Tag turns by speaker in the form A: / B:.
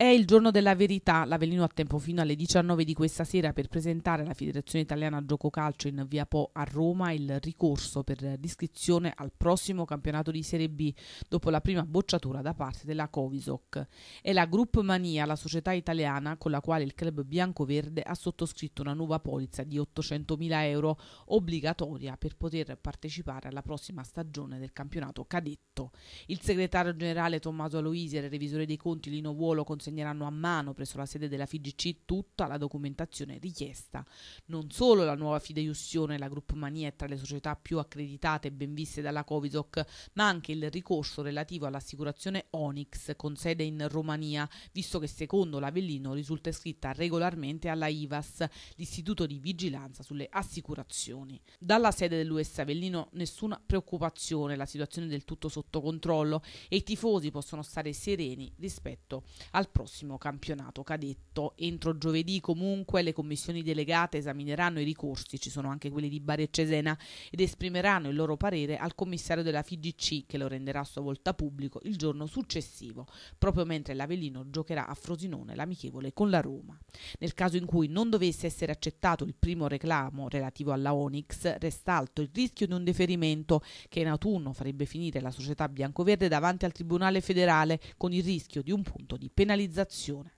A: È il giorno della verità. L'Avellino ha tempo fino alle 19 di questa sera per presentare alla Federazione Italiana Gioco Calcio in via Po a Roma il ricorso per l'iscrizione al prossimo campionato di Serie B dopo la prima bocciatura da parte della Covisoc. È la Group Mania, la società italiana con la quale il club biancoverde ha sottoscritto una nuova polizza di 800.000 euro obbligatoria per poter partecipare alla prossima stagione del campionato cadetto. Il segretario generale Tommaso Aloisi e il revisore dei conti Lino Vuolo considerano consegneranno a mano presso la sede della FIGC tutta la documentazione richiesta. Non solo la nuova fideiussione, la Gruppmania è tra le società più accreditate e ben viste dalla Covisoc, ma anche il ricorso relativo all'assicurazione Onyx con sede in Romania, visto che secondo l'Avellino risulta iscritta regolarmente alla IVAS, l'istituto di vigilanza sulle assicurazioni. Dalla sede dell'US Avellino nessuna preoccupazione, la situazione è del tutto sotto controllo e i tifosi possono stare sereni rispetto al prossimo campionato cadetto. Entro giovedì comunque le commissioni delegate esamineranno i ricorsi, ci sono anche quelli di Bari e Cesena, ed esprimeranno il loro parere al commissario della FIGC che lo renderà a sua volta pubblico il giorno successivo, proprio mentre l'Avellino giocherà a Frosinone l'amichevole con la Roma. Nel caso in cui non dovesse essere accettato il primo reclamo relativo alla Onyx, resta alto il rischio di un deferimento che in autunno farebbe finire la società biancoverde davanti al Tribunale federale con il rischio di un punto di penalizzazione visualizzazione.